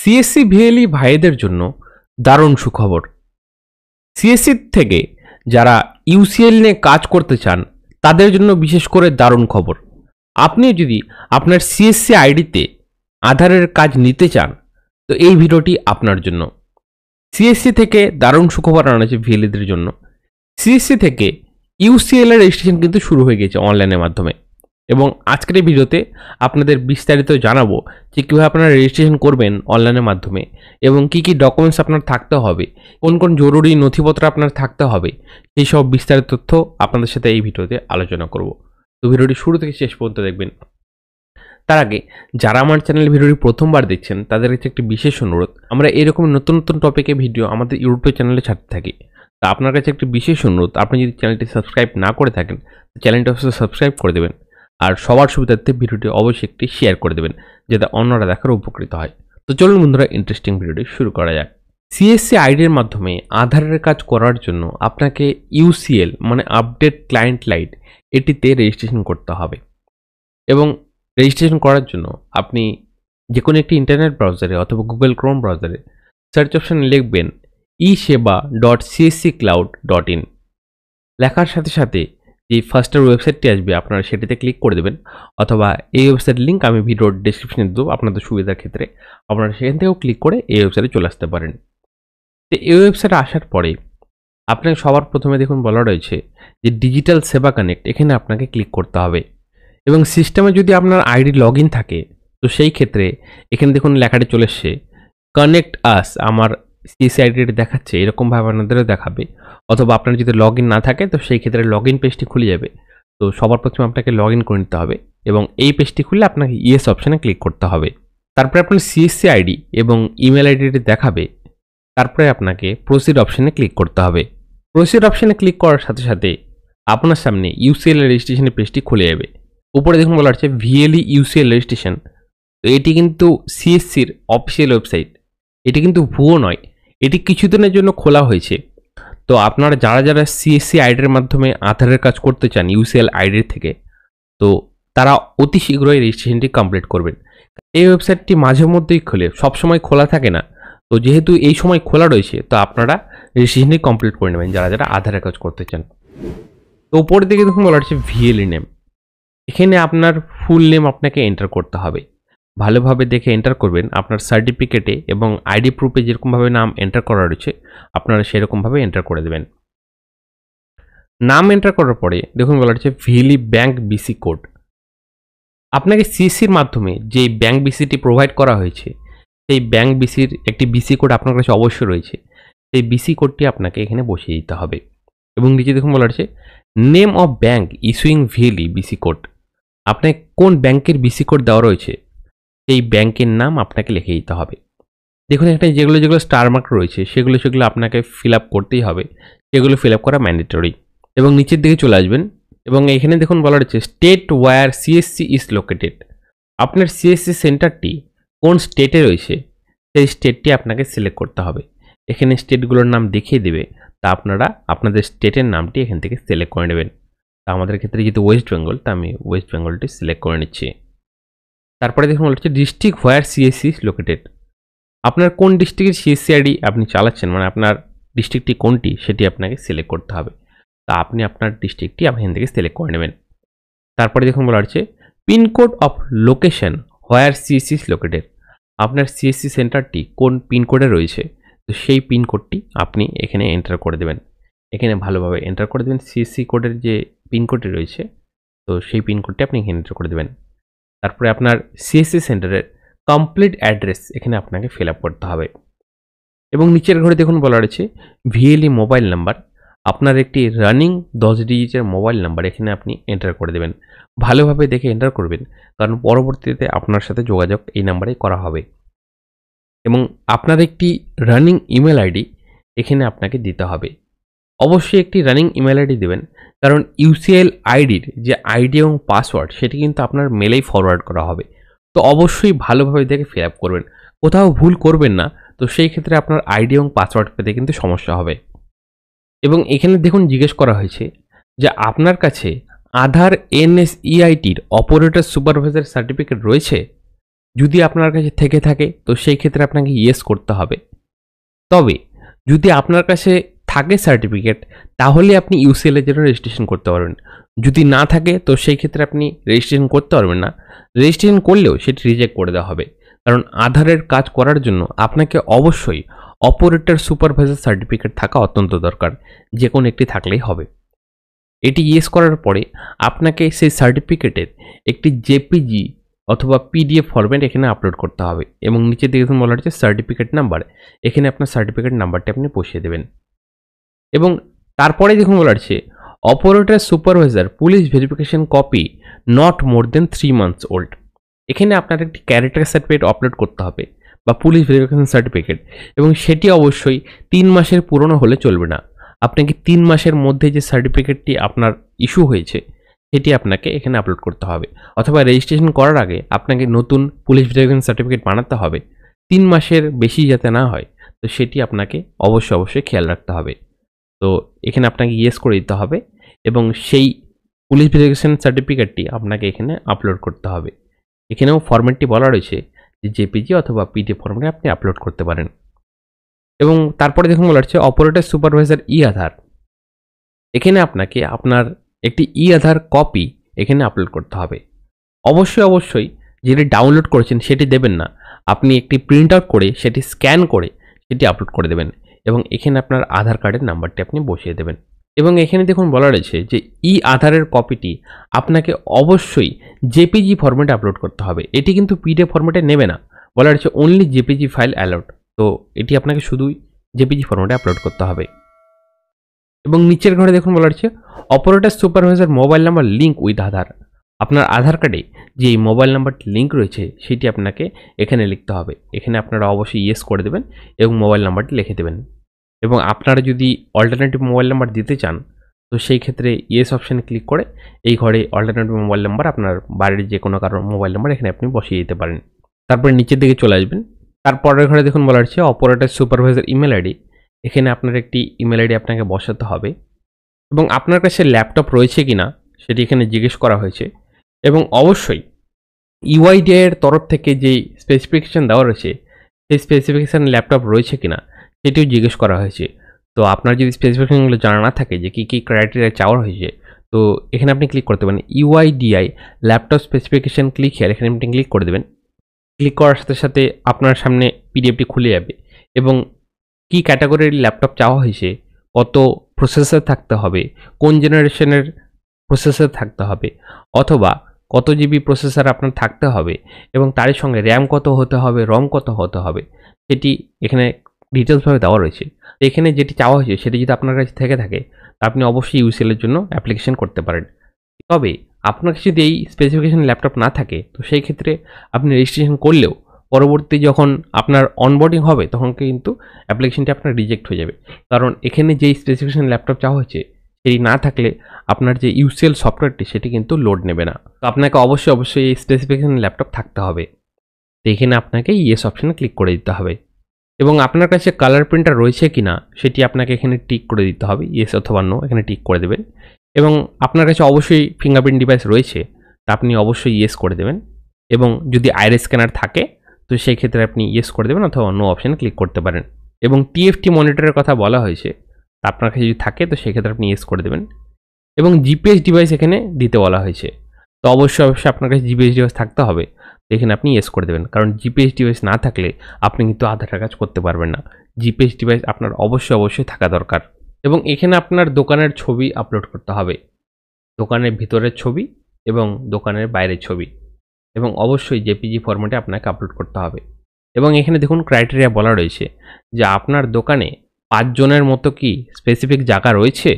CSC VLE e ভাইদের জন্য দারুণ সুখবর সিএসসি থেকে যারা ইউসিএল নিয়ে কাজ করতে চান তাদের জন্য বিশেষ করে দারুণ খবর আপনি যদি আপনার সিএসসি আইডিতে আধারের কাজ নিতে চান তো এই ভিডিওটি আপনার জন্য সিএসসি থেকে দারুণ সুখবর আনা হয়েছে ভিএলইদের e জন্য সিএসসি থেকে ইউসিএল এর রেজিস্ট্রেশন কিন্তু শুরু হয়ে গেছে অনলাইনের মাধ্যমে এবং আজকের এই ভিডিওতে আপনাদের বিস্তারিত জানাবো যে কীভাবে আপনারা রেজিস্ট্রেশন করবেন অনলাইনের মাধ্যমে এবং কি কি ডকুমেন্টস আপনার থাকতে হবে কোন কোন জরুরি নথিপত্র আপনার থাকতে হবে সেই সব বিস্তারিত তথ্য আপনাদের সাথে এই ভিডিওতে আলোচনা করব তো ভিডিওটি শুরু থেকে শেষ পর্যন্ত দেখবেন তার আগে যারা আমার চ্যানেল ভিডিওটি প্রথমবার দেখছেন তাদের কাছে একটি বিশেষ অনুরোধ আমরা এরকম নতুন নতুন টপিকে ভিডিও আমাদের ইউটিউব চ্যানেলে ছাড়তে থাকি তা আপনার কাছে একটি বিশেষ অনুরোধ আপনি যদি চ্যানেলটি সাবস্ক্রাইব না করে থাকেন চ্যানেলটি অবশ্যই সাবস্ক্রাইব করে দেবেন আর সবার সুবিধার্থে ভিডিওটি অবশ্যই একটি শেয়ার করে দেবেন যাতে অন্যরা দেখার উপকৃত হয় তো চলুন বন্ধুরা ইন্টারেস্টিং ভিডিওটি শুরু করা যাক সিএসসি আইডির মাধ্যমে আধারের কাজ করার জন্য আপনাকে ইউসিএল মানে আপডেট ক্লায়েন্ট লাইট এটিতে রেজিস্ট্রেশন করতে হবে এবং রেজিস্ট্রেশন করার জন্য আপনি যে কোনো একটি ইন্টারনেট ব্রাউজারে অথবা গুগল ক্রোম ব্রাউজারে সার্চ অপশানে লিখবেন e Seva dot CSC cloud dot in লেখার সাথে সাথে যে ফার্স্টের ওয়েবসাইটটি আসবে আপনারা সেটিতে ক্লিক করে দেবেন অথবা এই ওয়েবসাইট লিঙ্ক আমি ভিডিওর ডিসক্রিপশনে দেবো আপনাদের সুবিধার ক্ষেত্রে আপনারা সেখান থেকেও ক্লিক করে এই ওয়েবসাইটে চলে আসতে পারেন তো এই ওয়েবসাইটে আসার পরে আপনাকে সবার প্রথমে দেখুন বলা রয়েছে যে ডিজিটাল সেবা কানেক্ট এখানে আপনাকে ক্লিক করতে হবে এবং সিস্টেমে যদি আপনার আইডি লগ থাকে তো সেই ক্ষেত্রে এখানে দেখুন লেখাটি চলে এসছে কানেক্ট আস আমার সিএসআইডিটা দেখাচ্ছে এরকমভাবে আপনাদেরও দেখাবে অথবা আপনার যদি লগ না থাকে তো সেই ক্ষেত্রে লগ ইন পেজটি খুলে যাবে তো সবার প্রথমে আপনাকে লগ করে নিতে হবে এবং এই পেজটি খুললে আপনাকে ইএস অপশানে ক্লিক করতে হবে তারপরে আপনার সিএসসি আইডি এবং ইমেল আইডিটি দেখাবে তারপরে আপনাকে প্রসিড অপশানে ক্লিক করতে হবে প্রসিড অপশানে ক্লিক করার সাথে সাথে আপনার সামনে ইউসিএল রেজিস্ট্রেশনের পেজটি খুলে যাবে উপরে দেখুন বলা হচ্ছে ভিএলই ইউসিএল রেজিস্ট্রেশন তো এটি কিন্তু সিএসসির অফিসিয়াল ওয়েবসাইট এটি কিন্তু ভুয়ো নয় এটি কিছুদিনের জন্য খোলা হয়েছে তো আপনারা যারা যারা সিএসসি আইডির মাধ্যমে আধারের কাজ করতে চান ইউসিএল আইডির থেকে তো তারা অতি শীঘ্রই রেজিস্ট্রেশনটি কমপ্লিট করবেন এই ওয়েবসাইটটি মাঝে মধ্যেই খোলে সবসময় খোলা থাকে না তো যেহেতু এই সময় খোলা রয়েছে তো আপনারা রেজিস্ট্রেশনটি কমপ্লিট করে নেবেন যারা যারা আধারের কাজ করতে চান তো উপরের দিকে দেখুন বলা হচ্ছে ভিএলই নেম এখানে আপনার ফুল নেম আপনাকে এন্টার করতে হবে ভালোভাবে দেখে এন্টার করবেন আপনার সার্টিফিকেটে এবং আইডি প্রুফে যেরকমভাবে নাম এন্টার করা রয়েছে আপনারা সেরকমভাবে এন্টার করে দেবেন নাম এন্টার করার পরে দেখুন বলা হচ্ছে ভিলি ব্যাংক বিসি কোড আপনাকে সিসির মাধ্যমে যে ব্যাংক বিসিটি প্রোভাইড করা হয়েছে সেই ব্যাংক বিসির একটি বিসি কোড আপনার কাছে অবশ্যই রয়েছে সেই বিসি কোডটি আপনাকে এখানে বসিয়ে দিতে হবে এবং নিচে দেখুন বলা হচ্ছে name of bank issuing VLE BC code আপনাকে কোন ব্যাংকের বিসি কোড দেওয়া রয়েছে সেই ব্যাংকের নাম আপনাকে লিখে দিতে হবে দেখুন এখানে যেগুলো যেগুলো স্টার মার্ক রয়েছে সেগুলো সেগুলো আপনাকে ফিল আপ করতেই হবে সেগুলো ফিল আপ করা ম্যান্ডেটরি এবং নিচের দিকে চলে আসবেন এবং এখানে দেখুন বলা রয়েছে state where CSC is located আপনার সিএসসি সেন্টারটি কোন স্টেটে রয়েছে সেই স্টেটটি আপনাকে সিলেক্ট করতে হবে এখানে স্টেটগুলোর নাম দেখিয়ে দেবে তা আপনারা আপনাদের স্টেটের নামটি এখান থেকে সিলেক্ট করে নেবেন তা আমাদের ক্ষেত্রে যেহেতু ওয়েস্ট বেঙ্গল তা আমি ওয়েস্ট বেঙ্গলটি সিলেক্ট করে নিচ্ছি তারপরে দেখুন হচ্ছে ডিস্ট্রিক্ট হোয়ার সিএসসি লোকেটেড আপনার কোন ডিস্ট্রিক্টের সিএসসিআইডি আপনি চালাচ্ছেন মানে আপনার ডিস্ট্রিক্টটি কোনটি সেটি আপনাকে সিলেক্ট করতে হবে তা আপনি আপনার ডিস্ট্রিক্টটি আপনি এখান থেকে সিলেক্ট করে নেবেন তারপরে দেখুন বলা হচ্ছে pin code of location where CSC located আপনার সিএসসি সেন্টারটি কোন পিনকোডে রয়েছে তো সেই পিনকোডটি আপনি এখানে এন্টার করে দেবেন এখানে ভালোভাবে এন্টার করে দেবেন সিএসসি কোডের যে পিনকোডটি রয়েছে তো সেই পিনকোডটি আপনি এখানে এন্টার করে দেবেন তারপরে আপনার সিএসসি সেন্টারের কমপ্লিট অ্যাড্রেস এখানে আপনাকে ফিল করতে হবে এবং নিচের ঘরে দেখুন বলা রয়েছে ভিএলই মোবাইল নাম্বার আপনার একটি রানিং দশ ডিজিটের মোবাইল নাম্বার এখানে আপনি এন্টার করে দেবেন ভালোভাবে দেখে এন্টার করবেন কারণ পরবর্তীতে আপনার সাথে যোগাযোগ এই নাম্বারে করা হবে এবং আপনার একটি রানিং ইমেল আইডি এখানে আপনাকে দিতে হবে অবশ্যই একটি রানিং ইমেল আইডি দেবেন কারণ ইউসিএল আইডির যে আইডি এবং পাসওয়ার্ড সেটি কিন্তু আপনার মেলেই ফরওয়ার্ড করা হবে তো অবশ্যই ভালোভাবে দেখে ফিল আপ করবেন কোথাও ভুল করবেন না তো সেই ক্ষেত্রে আপনার আইডি এবং পাসওয়ার্ড পেতে কিন্তু সমস্যা হবে এবং এখানে দেখুন জিজ্ঞেস করা হয়েছে যে আপনার কাছে আধার এনএসইআইটির অপারেটর সুপারভাইজার সার্টিফিকেট রয়েছে যদি আপনার কাছে থেকে থাকে তো সেই ক্ষেত্রে আপনাকে ইয়েস করতে হবে তবে যদি আপনার কাছে থাকে সার্টিফিকেট তাহলে আপনি ইউসিএলের জন্য রেজিস্ট্রেশন করতে পারবেন যদি না থাকে তো সেই ক্ষেত্রে আপনি রেজিস্ট্রেশন করতে পারবেন না রেজিস্ট্রেশন করলেও সেটি রিজেক্ট করে দেওয়া হবে কারণ আধারের কাজ করার জন্য আপনাকে অবশ্যই অপারেটর সুপারভাইজার সার্টিফিকেট থাকা অত্যন্ত দরকার যে কোনো একটি থাকলেই হবে এটি ইয়েস করার পরে আপনাকে সেই সার্টিফিকেটের একটি জেপিজি অথবা পিডিএফ ফরম্যাট এখানে আপলোড করতে হবে এবং নিচে দেখুন বলা হচ্ছে সার্টিফিকেট নাম্বার এখানে আপনার সার্টিফিকেট নাম্বারটি আপনি পৌঁছে দেবেন এবং তারপরে দেখুন বলা operator supervisor police verification copy not more than three months old এখানে আপনার একটি ক্যারেক্টার সার্টিফিকেট আপলোড করতে হবে বা পুলিশ ভেরিফিকেশন সার্টিফিকেট এবং সেটি অবশ্যই তিন মাসের পুরনো হলে চলবে না আপনাকে তিন মাসের মধ্যে যে সার্টিফিকেটটি আপনার ইস্যু হয়েছে সেটি আপনাকে এখানে আপলোড করতে হবে অথবা রেজিস্ট্রেশন করার আগে আপনাকে নতুন পুলিশ ভেরিফিকেশন সার্টিফিকেট বানাতে হবে তিন মাসের বেশি যাতে না হয় তো সেটি আপনাকে অবশ্যই অবশ্যই খেয়াল রাখতে হবে তো এখানে আপনাকে ইয়েস করে দিতে হবে এবং সেই পুলিশ ভেরিফিকেশান সার্টিফিকেটটি আপনাকে এখানে আপলোড করতে হবে এখানেও ফরম্যাটটি বলা রয়েছে যে জেপিজি অথবা পিডিএফ ফর্মেটে আপনি আপলোড করতে পারেন এবং তারপরে দেখুন বলা হচ্ছে অপারেটর সুপারভাইজার ই আধার এখানে আপনাকে আপনার একটি ই আধার কপি এখানে আপলোড করতে হবে অবশ্যই অবশ্যই যেটি ডাউনলোড করেছেন সেটি দেবেন না আপনি একটি প্রিন্ট আউট করে সেটি স্ক্যান করে সেটি আপলোড করে দেবেন এবং এখানে আপনার আধার কার্ডের নাম্বারটি আপনি বসিয়ে দেবেন এবং এখানে দেখুন বলা রয়েছে যে ই আধারের কপিটি আপনাকে অবশ্যই জেপিজি ফরম্যাটে আপলোড করতে হবে এটি কিন্তু পিডিএফ ফরম্যাটে নেবে না বলা রয়েছে অনলি জেপিজি ফাইল অ্যালাউড তো এটি আপনাকে শুধুই জেপিজি ফরম্যাটে আপলোড করতে হবে এবং নিচের ঘরে দেখুন বলা রয়েছে operator supervisor mobile number link with Aadhaar আপনার আধার কার্ডে যে মোবাইল নাম্বারটি লিঙ্ক রয়েছে সেটি আপনাকে এখানে লিখতে হবে এখানে আপনারা অবশ্যই ইয়েস করে দেবেন এবং মোবাইল নাম্বারটি লিখে দেবেন এবং আপনারা যদি অল্টারনেটিভ মোবাইল নাম্বার দিতে চান তো সেই ক্ষেত্রে ইয়েস অপশানে ক্লিক করে এই ঘরে অল্টারনেটিভ মোবাইল নাম্বার আপনার বাড়ির যে কোনো কারোর মোবাইল নাম্বার এখানে আপনি বসিয়ে দিতে পারেন তারপরে নিচের দিকে চলে আসবেন তারপরের ঘরে দেখুন বলা হচ্ছে অপারেটার সুপারভাইজার ইমেল আইডি এখানে আপনার একটি ইমেল আইডি আপনাকে বসাতে হবে এবং আপনার কাছে ল্যাপটপ রয়েছে কি না সেটি এখানে জিজ্ঞেস করা হয়েছে এবং অবশ্যই ইউআইডিআইয়ের e তরফ থেকে যে স্পেসিফিকেশান দেওয়া রয়েছে সেই স্পেসিফিকেশান ল্যাপটপ রয়েছে কিনা সেটিও জিজ্ঞেস করা হয়েছে তো আপনার যদি স্পেসিফিকেশানগুলো জানা না থাকে যে কী কী ক্রাইটেরিয়া চাওয়া হয়েছে তো এখানে আপনি ক্লিক করতে পারেন UIDAI laptop specification click here এখানে আপনি ক্লিক করে দেবেন ক্লিক করার সাথে সাথে আপনার সামনে পিডিএফটি খুলে যাবে এবং কি ক্যাটাগরির ল্যাপটপ চাওয়া হয়েছে কত প্রসেসর থাকতে হবে কোন জেনারেশনের প্রসেসর থাকতে হবে অথবা কত জিবি প্রসেসর আপনার থাকতে হবে এবং তারই সঙ্গে র্যাম কত হতে হবে রম কত হতে হবে সেটি এখানে ডিটেলসভাবে দেওয়া রয়েছে এখানে যেটি চাওয়া হয়েছে সেটি যদি আপনার কাছে থেকে থাকে আপনি অবশ্যই ইউসিএলের জন্য অ্যাপ্লিকেশন করতে পারেন তবে আপনার কাছে যদি এই স্পেসিফিকেশন ল্যাপটপ না থাকে তো সেই ক্ষেত্রে আপনি রেজিস্ট্রেশন করলেও পরবর্তী যখন আপনার অনবোর্ডিং হবে তখন কিন্তু অ্যাপ্লিকেশনটি আপনার রিজেক্ট হয়ে যাবে কারণ এখানে যেই স্পেসিফিকেশন ল্যাপটপ চাওয়া হয়েছে এটি না থাকলে আপনার যে ইউসিএল সফটওয়্যারটি সেটি কিন্তু লোড নেবে না তো আপনাকে অবশ্যই অবশ্যই এই স্পেসিফিকেশন ল্যাপটপ থাকতে হবে তো এখানে আপনাকে ইয়েস অপশানে ক্লিক করে দিতে হবে এবং আপনার কাছে কালার প্রিন্টার রয়েছে কি না সেটি আপনাকে এখানে টিক করে দিতে হবে ইয়েস অথবা নো এখানে টিক করে দেবেন এবং আপনার কাছে অবশ্যই ফিঙ্গারপ্রিন্ট ডিভাইস রয়েছে তা আপনি অবশ্যই ইয়েস করে দেবেন এবং যদি আইরে স্ক্যানার থাকে তো সেই ক্ষেত্রে আপনি ইয়েস করে দেবেন অথবা নো অপশানে ক্লিক করতে পারেন এবং টিএফটি মনিটরের কথা বলা হয়েছে আপনার কাছে যদি থাকে তো সেক্ষেত্রে আপনি ইউজ করে দেবেন এবং জিপিএস ডিভাইস এখানে দিতে বলা হয়েছে তো অবশ্যই অবশ্যই আপনার কাছে জিপিএস ডিভাইস থাকতে হবে তো এখানে আপনি ইয়েস করে দেবেন কারণ জিপিএস ডিভাইস না থাকলে আপনি কিন্তু আধারটা কাজ করতে পারবেন না জিপিএস ডিভাইস আপনার অবশ্যই অবশ্যই থাকা দরকার এবং এখানে আপনার দোকানের ছবি আপলোড করতে হবে দোকানের ভিতরের ছবি এবং দোকানের বাইরের ছবি এবং অবশ্যই জেপিজি ফর্মেটে আপনাকে আপলোড করতে হবে এবং এখানে দেখুন ক্রাইটেরিয়া বলা রয়েছে যে আপনার দোকানে পাঁচজনের মতো কি স্পেসিফিক জায়গা রয়েছে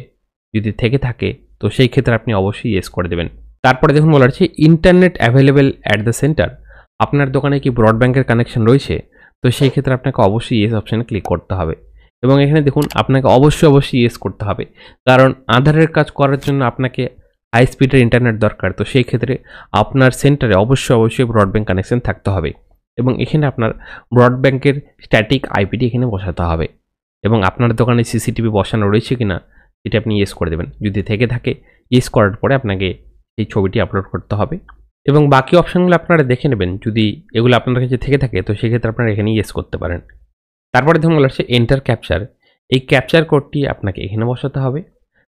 যদি থেকে থাকে তো সেই ক্ষেত্রে আপনি অবশ্যই ইয়েস করে দেবেন তারপরে দেখুন বলা হচ্ছে internet available at the centre আপনার দোকানে কি ব্রডব্যাঙ্কের কানেকশন রয়েছে তো সেই ক্ষেত্রে আপনাকে অবশ্যই ইয়েস অপশানে ক্লিক করতে হবে এবং এখানে দেখুন আপনাকে অবশ্যই অবশ্যই ইয়েস করতে হবে কারণ আধারের কাজ করার জন্য আপনাকে হাই স্পিডের ইন্টারনেট দরকার তো সেই ক্ষেত্রে আপনার সেন্টারে অবশ্যই অবশ্যই ব্রডব্যান্ড কানেকশন থাকতে হবে এবং এখানে আপনার ব্রডব্যাঙ্কের স্ট্যাটিক আইপিটি এখানে বসাতে হবে এবং আপনার দোকানে সিসিটিভি বসানো রয়েছে কি না সেটি আপনি ইয়েস করে দেবেন যদি থেকে থাকে ইয়েস করার পরে আপনাকে এই ছবিটি আপলোড করতে হবে এবং বাকি অপশানগুলো আপনারা দেখে নেবেন যদি এগুলো আপনার কাছে থেকে থাকে তো সেক্ষেত্রে আপনারা এখানে ইয়েস করতে পারেন তারপরে ধরুন আসছে এন্টার ক্যাপচার এই ক্যাপচার কোডটি আপনাকে এখানে বসাতে হবে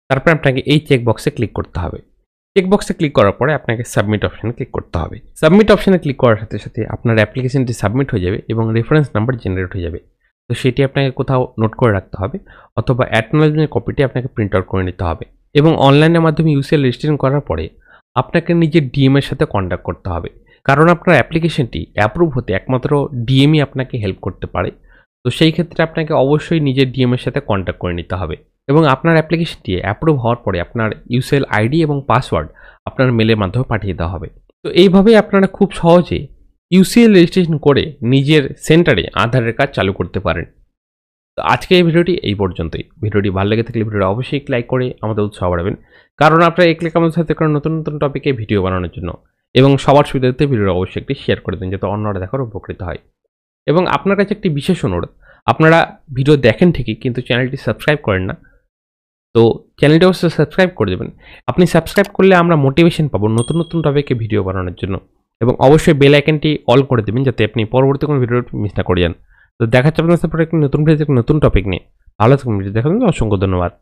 তারপরে আপনাকে এই চেকবক্সে ক্লিক করতে হবে চেকবক্সে ক্লিক করার পরে আপনাকে সাবমিট অপশানে ক্লিক করতে হবে সাবমিট অপশানে ক্লিক করার সাথে সাথে আপনার অ্যাপ্লিকেশানটি সাবমিট হয়ে যাবে এবং রেফারেন্স নাম্বার জেনারেট হয়ে যাবে তো সেটি আপনাকে কোথাও নোট করে রাখতে হবে অথবা অ্যাকনোলজমেন্ট কপিটি আপনাকে প্রিন্ট আউট করে নিতে হবে এবং অনলাইনের মাধ্যমে ইউসিএল রেজিস্ট্রেশন করার পরে আপনাকে নিজের ডিএম এর সাথে কন্ট্যাক্ট করতে হবে কারণ আপনার অ্যাপ্লিকেশনটি অ্যাপ্রুভ হতে একমাত্র ডিএমই আপনাকে হেল্প করতে পারে তো সেই ক্ষেত্রে আপনাকে অবশ্যই নিজের ডিএম এর সাথে কন্ট্যাক্ট করে নিতে হবে এবং আপনার অ্যাপ্লিকেশনটি অ্যাপ্রুভ হওয়ার পরে আপনার ইউসিএল আইডি এবং পাসওয়ার্ড আপনার মেলের মাধ্যমে পাঠিয়ে দেওয়া হবে তো এইভাবেই আপনারা খুব সহজে ইউসিএল রেজিস্ট্রেশন করে নিজের সেন্টারে আধারের কাজ চালু করতে পারেন তো আজকে এই ভিডিওটি এই পর্যন্তই ভিডিওটি ভালো লেগে থাকলে ভিডিওটি অবশ্যই লাইক করে আমাদের উৎসাহ বাড়াবেন কারণ আপনারা এক ক্লিক আমাদের সাথে কারণ নতুন নতুন টপিকে ভিডিও বানানোর জন্য এবং সবার সুবিধাতে ভিডিওর অবশ্যই একটি শেয়ার করে দিন যাতে অন্যরা দেখার উপকৃত হয় এবং আপনার কাছে একটি বিশেষ অনুরোধ আপনারা ভিডিও দেখেন ঠিকই কিন্তু চ্যানেলটি সাবস্ক্রাইব করেন না তো চ্যানেলটি অবশ্যই সাবস্ক্রাইব করে দেবেন আপনি সাবস্ক্রাইব করলে আমরা মোটিভেশন পাবো নতুন নতুন টপিকে ভিডিও বানানোর জন্য এবং অবশ্যই বেল আইকনটি অল করে দেবেন যাতে আপনি পরবর্তী কোনো ভিডিও মিস না করে যান তো দেখাচ্ছে আপনার সাথে একটি নতুন ভিডিও নতুন টপিক নিয়ে ভালো থাকুন ভিডিও দেখার জন্য অসংখ্য ধন্যবাদ